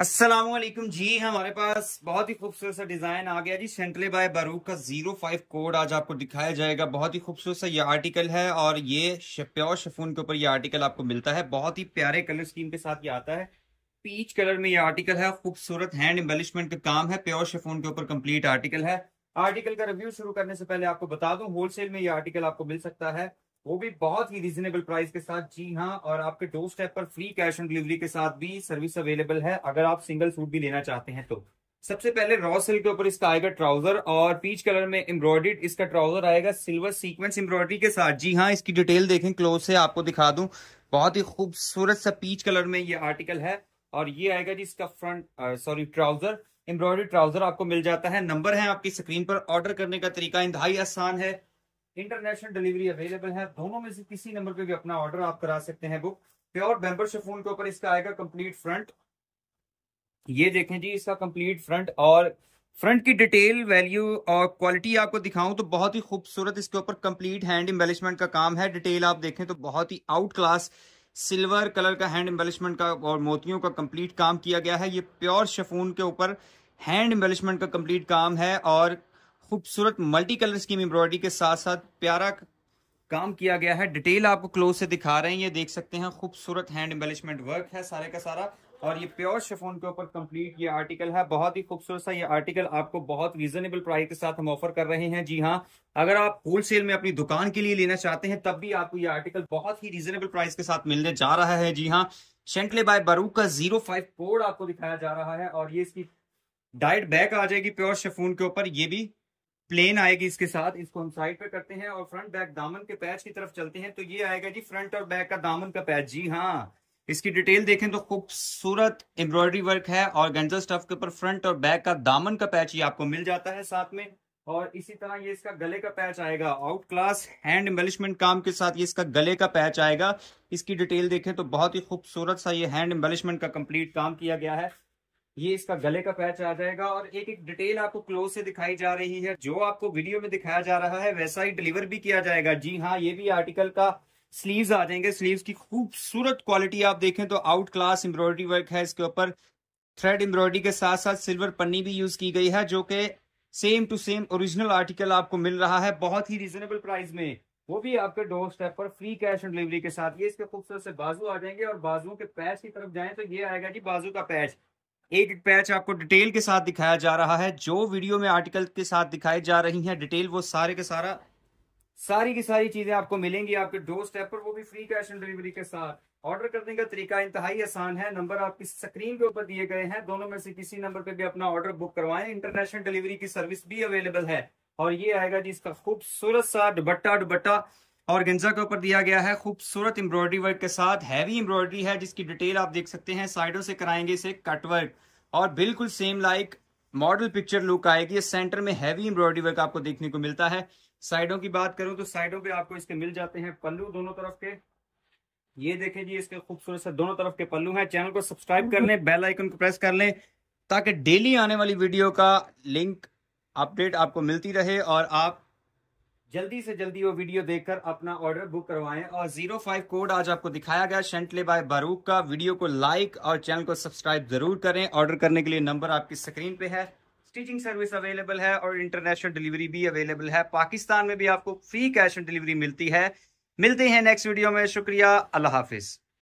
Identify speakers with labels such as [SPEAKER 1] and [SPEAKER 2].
[SPEAKER 1] असलम जी हमारे पास बहुत ही खूबसूरत सा डिजाइन आ गया जी सेंटले बाय बारूक का जीरो फाइव कोड आज आपको दिखाया जाएगा बहुत ही खूबसूरत सा ये आर्टिकल है और ये प्योर शफून के ऊपर ये आर्टिकल आपको मिलता है बहुत ही प्यारे कलर स्कीम के साथ ये आता है पीच कलर में ये आर्टिकल है खूबसूरत हैंड एम्बलिशमेंट का काम है प्योर शेफोन के ऊपर कंप्लीट आर्टिकल है आर्टिकल का रिव्यू शुरू करने से पहले आपको बता दूं होलसेल में ये आर्टिकल आपको मिल सकता है वो भी बहुत ही रीजनेबल प्राइस के साथ जी हाँ और आपके डोर स्टेप पर फ्री कैश ऑन डिलीवरी के साथ भी सर्विस अवेलेबल है अगर आप सिंगल सूट भी लेना चाहते हैं तो सबसे पहले रॉ सिल्क के ऊपर इसका आएगा ट्राउजर और पीच कलर में एम्ब्रॉयडर्ड इसका ट्राउजर आएगा सिल्वर सीक्वेंस एम्ब्रॉयडरी के साथ जी हाँ इसकी डिटेल देखें क्लोज से आपको दिखा दूं बहुत ही खूबसूरत सा पीच कलर में ये आर्टिकल है और ये आएगा जी इसका front sorry trouser embroidery trouser आपको मिल जाता है नंबर है आपकी स्क्रीन पर ऑर्डर करने का तरीका इंतहाई आसान है इंटरनेशनल डिलीवरी अवेलेबल है दोनों में से किसी नंबर पे भी अपना ऑर्डर आप करा सकते हैं बुक प्योर मेंबरशिप फोन के ऊपर इसका आएगा कंप्लीट फ्रंट ये देखें जी इसका कंप्लीट फ्रंट और फ्रंट की डिटेल वैल्यू और क्वालिटी आपको दिखाऊं तो बहुत ही खूबसूरत इसके ऊपर कंप्लीट हैंड एम्बेलिशमेंट का काम है डिटेल आप देखें तो बहुत ही आउट क्लास सिल्वर कलर का हैंड एम्बेलिशमेंट का और मोतियों का कंप्लीट काम किया गया है ये प्योर शेफून के ऊपर हैंड एम्बेलिशमेंट का कंप्लीट काम है और खूबसूरत मल्टी कलर स्कीम एम्ब्रॉयडरी के साथ साथ प्यारा काम किया गया है डिटेल आपको क्लोज से दिखा रहे हैं ये देख सकते हैं खूबसूरत हैंड एम्बेलिशमेंट वर्क है सारे का सारा और ये प्योर शेफोन के ऊपर कंप्लीट ये आर्टिकल है बहुत ही खूबसूरत सा ये आर्टिकल आपको बहुत रीजनेबल प्राइस के साथ हम ऑफर कर रहे हैं जी हाँ अगर आप होलसेल में अपनी दुकान के लिए लेना चाहते हैं तब भी आपको ये आर्टिकल बहुत ही रीजनेबल प्राइस के साथ मिलने जा रहा है जी हाँ शेंटले बाय बारूक का जीरो फाइव कोड आपको दिखाया जा रहा है और ये इसकी डाइट बैक आ जाएगी प्योर शेफोन के ऊपर ये भी प्लेन आएगी इसके साथ इसको हम साइड पे करते हैं और फ्रंट बैक दामन के पैच की तरफ चलते हैं तो ये आएगा जी फ्रंट और बैक का दामन का पैच जी हाँ इसकी डिटेल देखें तो खूबसूरत एम्ब्रॉयडरी वर्क है और गेंजल स्टफ के ऊपर फ्रंट और बैक का दामन का पैच ये आपको मिल जाता है साथ में और इसी तरह ये इसका गले का पैच आएगा आउट क्लास हैंड एम्बेलिशमेंट काम के साथ ये इसका गले का पैच आएगा इसकी डिटेल देखें तो बहुत ही खूबसूरत सा ये हैंड एम्बेलिशमेंट का कंप्लीट काम किया गया है ये इसका गले का पैच आ जाएगा और एक एक डिटेल आपको क्लोज से दिखाई जा रही है जो आपको वीडियो में दिखाया जा रहा है वैसा ही डिलीवर भी किया जाएगा जी हाँ ये भी आर्टिकल का स्लीव्स आ जाएंगे स्लीव्स की खूबसूरत क्वालिटी आप देखें तो आउट क्लास एम्ब्रॉयडरी वर्क है इसके ऊपर थ्रेड एम्ब्रॉयडरी के साथ साथ सिल्वर पन्नी भी यूज की गई है जो कि same to same original article आपको मिल रहा है बहुत ही रीजनेबल प्राइस में वो भी आपके डोर स्टेप पर फ्री कैश ऑन डिलीवरी के साथ ये इसके खूबसूरत से बाजू आ जाएंगे और बाजुओं के पैच की तरफ जाएं तो ये आएगा कि बाजू का पैच एक एक पैच आपको डिटेल के साथ दिखाया जा रहा है जो वीडियो में आर्टिकल के साथ दिखाई जा रही है डिटेल वो सारे के सारा सारी की सारी चीजें आपको मिलेंगी आपके डोर स्टेप पर वो भी फ्री कैश ऑन डिलीवरी के साथ ऑर्डर करने का तरीका इंतहाई आसान है नंबर आपकी स्क्रीन के ऊपर दिए गए हैं दोनों में से किसी नंबर पे भी अपना ऑर्डर बुक करवाएं इंटरनेशनल डिलीवरी की सर्विस भी अवेलेबल है और ये आएगा जी इसका खूबसूरत सा दुबट्टा दुबट्टा और गेंजा के ऊपर दिया गया है खूबसूरत एम्ब्रॉयडरी वर्क के साथ हैवी एम्ब्रॉयडरी है जिसकी डिटेल आप देख सकते हैं साइडों से कराएंगे इसे कटवर्क और बिल्कुल same like model picture look आएगी सेंटर में हैवी एम्ब्रॉयडरी वर्क आपको देखने को मिलता है साइडों की बात करूं तो साइडों पे आपको इसके मिल जाते हैं पल्लू दोनों तरफ के ये देखें जी इसके खूबसूरत से दोनों तरफ के पल्लू हैं चैनल को सब्सक्राइब कर लें बेल आइकन को प्रेस कर लें ताकि डेली आने वाली वीडियो का लिंक अपडेट आपको मिलती रहे और आप जल्दी से जल्दी वो वीडियो देखकर अपना ऑर्डर बुक करवाएं और जीरो फाइव कोड आज आपको दिखाया गया शेंटले बाय बारूक का वीडियो को लाइक और चैनल को सब्सक्राइब जरूर करें ऑर्डर करने के लिए नंबर आपकी स्क्रीन पे है स्टिचिंग सर्विस अवेलेबल है और इंटरनेशनल डिलीवरी भी अवेलेबल है पाकिस्तान में भी आपको फ्री कैश ऑन डिलीवरी मिलती है मिलते हैं नेक्स्ट वीडियो में शुक्रिया अल्लाह हाफिज़